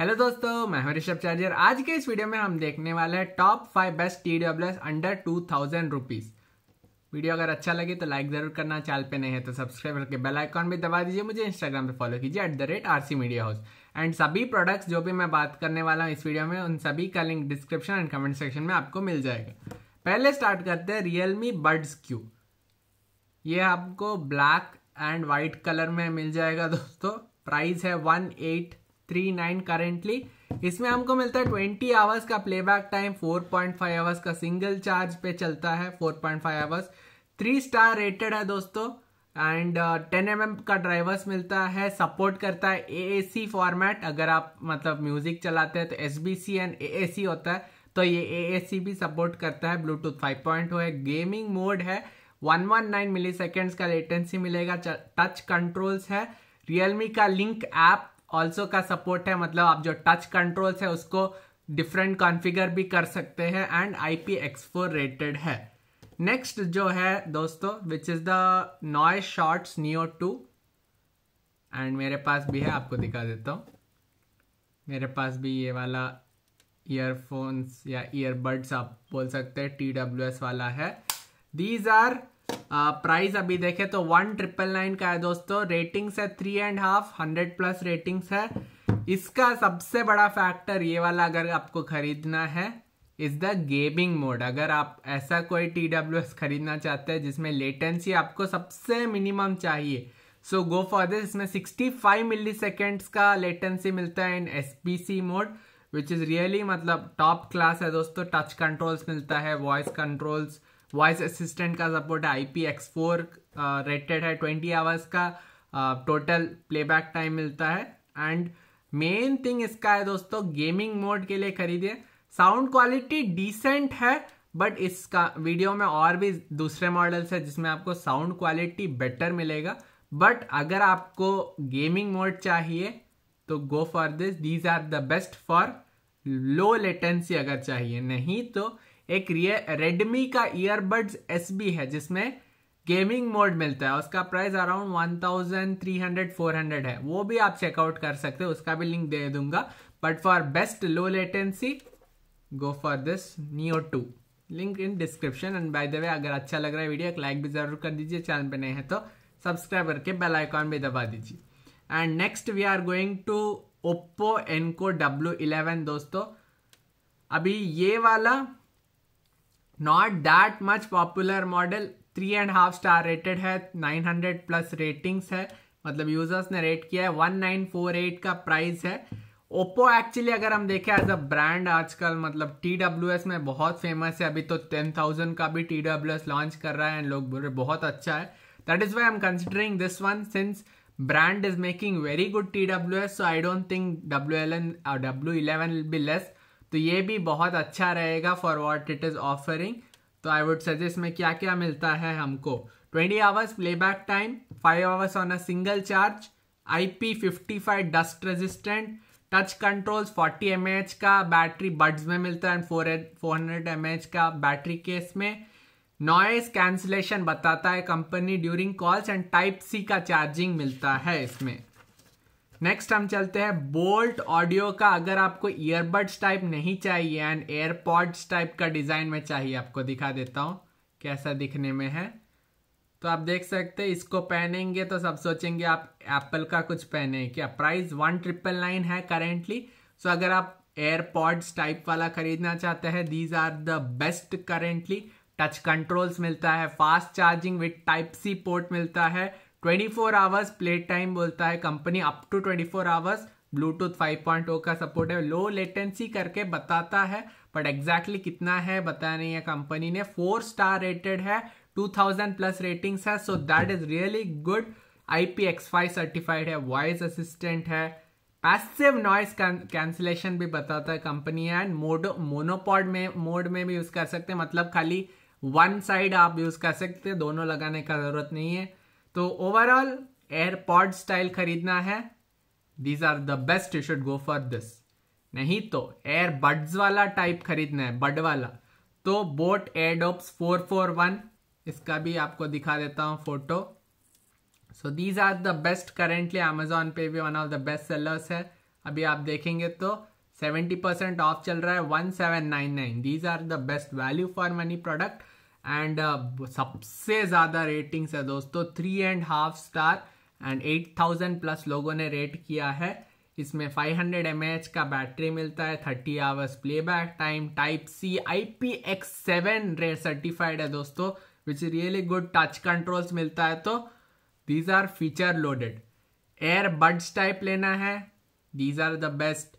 hello दोस्तों मैं हूं ऋषभ चार्जर आज के इस वीडियो में हम देखने वाले हैं top five best T W S under two thousand rupees video अगर अच्छा लगे तो लाइक ज़रूर करना चैनल पे नहीं है तो सब्सक्राइब करके बेल आइकॉन भी दबा दीजिए मुझे इंस्टाग्राम पे फॉलो कीजिए at the rate R C media house and सभी प्रोडक्ट्स जो भी मैं बात करने वाला हूँ इस वीडियो में उन सभी का link description and comment section में आपको मिल जाएगा पहले स्टार्ट करते हैं रियल मी बर्ड्स क्यू ये आपको ब्लैक एंड वाइट कलर में मिल जाएगा दोस्तों प्राइस है one eight three nine currently इसमें हमको मिलता है ट्वेंटी आवर्स का playback time four point five hours का सिंगल चार्ज पे चलता है four point five hours three star rated है दोस्तों एंड टेन एम का ड्राइवर्स मिलता है सपोर्ट करता है ए ए सी फॉर्मेट अगर आप मतलब म्यूजिक चलाते हैं तो S B C and A A C होता है तो ये ए ए सी भी सपोर्ट करता है ब्लूटूथ फाइव पॉइंट है गेमिंग मोड है one one nine milliseconds का लेटेंसी मिलेगा टच कंट्रोल्स है रियलमी का लिंक ऐप ऑल्सो का सपोर्ट है मतलब आप जो टच कंट्रोल्स है उसको डिफरेंट कॉन्फ़िगर भी कर सकते हैं and I P X four rated है नेक्स्ट जो है दोस्तों which is the noise shots neo two and मेरे पास भी है आपको दिखा देता हूँ मेरे पास भी ये वाला ईयरफोन्स या ईयरबड्स आप बोल सकते हैं टी डब्ल्यू एस वाला है दीज आर प्राइस uh, अभी देखे तो वन ट्रिपल नाइन का है दोस्तों रेटिंग्स है three and half hundred plus ratings है इसका सबसे बड़ा फैक्टर ये वाला अगर आपको खरीदना है इज द गेमिंग मोड अगर आप ऐसा कोई टी डब्ल्यू एस खरीदना चाहते हैं जिसमें लेटेंसी आपको सबसे मिनिमम चाहिए सो गो फॉर दिस इसमें 65 मिली सेकेंड्स का लेटेंसी मिलता है in S P C mode which is really मतलब टॉप क्लास है दोस्तों टच कंट्रोल्स मिलता है वॉइस कंट्रोल्स वॉइस असिस्टेंट का सपोर्ट है I P X four rated है ट्वेंटी आवर्स का टोटल प्लेबैक टाइम मिलता है एंड मेन थिंग इसका है दोस्तों गेमिंग मोड के लिए खरीदिए साउंड क्वालिटी डिसेंट है बट इसका वीडियो में और भी दूसरे मॉडल्स है जिसमें आपको साउंड क्वालिटी बेटर मिलेगा बट अगर आपको गेमिंग मोड चाहिए तो go for this these are the best for low latency अगर चाहिए नहीं तो एक रेडमी का ईयरबड्स एस बी है जिसमें गेमिंग मोड मिलता है उसका price around one thousand three hundred four hundred है वो भी आप चेकआउट कर सकते हो उसका भी लिंक दे दूंगा but for best low latency go for this neo two link in description and by the way अगर अच्छा लग रहा है वीडियो एक लाइक भी जरूर कर दीजिए चैनल पे नए हैं तो सब्सक्राइब करके बेल आइकॉन भी दबा दीजिए and next we are going to Oppo Enco W eleven दोस्तों अभी ये वाला not that much popular model three and half star rated है नाइन हंड्रेड प्लस रेटिंग्स है मतलब यूजर्स ने रेट किया है वन नाइन फोर एट का प्राइस है ओप्पो एक्चुअली अगर हम देखें एज अ ब्रांड आजकल मतलब टी डब्ल्यू एस में बहुत फेमस है अभी तो टेन थाउजेंड का भी टी डब्ल्यू एस लॉन्च कर रहा है एंड लोग बोल रहे बहुत अच्छा है that is why I'm considering this one since brand is making very good T W S so I don't think W L N W eleven be less तो ये भी बहुत अच्छा रहेगा for what it is offering तो I would suggest में क्या क्या मिलता है हमको twenty hours playback time five hours on a single charge I P fifty five dust resistant touch controls 40 M का बैटरी बड्स में मिलता है फोर हंड्रेड एम का बैटरी केस में नॉइस कैंसलेशन बताता है company during calls and type C का charging मिलता है इसमें नेक्स्ट हम चलते हैं बोल्ट ऑडियो का अगर आपको ईयरबड्स टाइप नहीं चाहिए एंड एयरपॉड्स टाइप का डिज़ाइन में चाहिए आपको दिखा देता हूँ कैसा दिखने में है तो आप देख सकते हैं इसको पहनेंगे तो सब सोचेंगे आप एप्पल का कुछ पहने क्या प्राइस वन ट्रिपल नाइन है करेंटली सो so अगर आप एयरपॉड्स टाइप वाला खरीदना चाहते हैं these are the best currently touch controls मिलता है fast charging with type C port मिलता है twenty four hours play time बोलता है company up to twenty four hours Bluetooth five O का सपोर्ट है लो लेटेंसी करके बताता है बट एग्जैक्टली कितना है बताया नहीं है कंपनी ने फोर स्टार रेटेड है 2000 प्लस रेटिंग्स है so that is really good I P X five certified है वॉइस असिस्टेंट है पैसिव नॉइस कैंसिलेशन भी बताता है कंपनी एंड मोडो मोनोपॉड में मोड में भी यूज़ कर सकते हैं मतलब खाली वन साइड आप यूज़ कर सकते हैं दोनों लगाने का ज़रूरत नहीं है तो ओवरऑल एयरपॉड स्टाइल खरीदना है these are the best you should go for this नहीं तो एयर बड्स वाला टाइप खरीदना है बड वाला तो boat airdopes four four one इसका भी आपको दिखा देता हूं photo so these are the best currently Amazon पे भी one of the best sellers है अभी आप देखेंगे तो 70% परसेंट ऑफ चल रहा है 1799 these are the best value for money product and uh, सबसे ज़्यादा रेटिंग्स है दोस्तों three and half star and eight thousand plus लोगों ने रेट किया है इसमें 500 हंड्रेड का बैटरी मिलता है 30 hours playback time type C I P X seven certified है दोस्तों which really good touch controls मिलता है तो these are feature loaded air buds type लेना है these are the best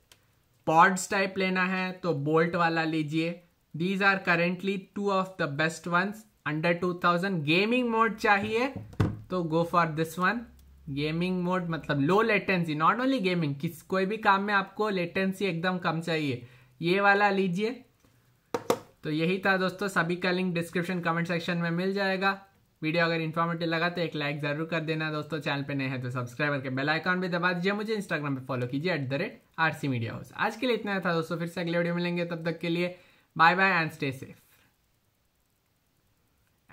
pods type लेना है तो बोल्ट वाला लीजिए these are currently two of the best ones under two thousand gaming mode चाहिए तो go for this one gaming mode मतलब low latency not only gaming किस कोई भी काम में आपको लेटेंसी एकदम कम चाहिए ये वाला लीजिए तो यही था दोस्तों सभी का लिंक डिस्क्रिप्शन कमेंट सेक्शन में मिल जाएगा वीडियो अगर इन्फॉर्मेटिव लगा तो एक लाइक जरूर कर देना दोस्तों चैनल पे नए हैं तो सब्सक्राइब करके बेल आइकॉन भी दबा दीजिए मुझे इंस्टाग्राम पे फॉलो कीजिए at the rate R C media house आज के लिए इतना था दोस्तों फिर से अगले वीडियो मिलेंगे तब तक के लिए bye bye and stay safe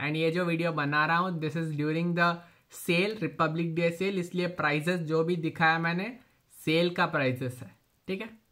and ये जो वीडियो बना रहा हूँ this is during the sale Republic Day sale इसलिए प्राइजेस जो भी दिखाया मैंने सेल का प्राइजेस है ठीक है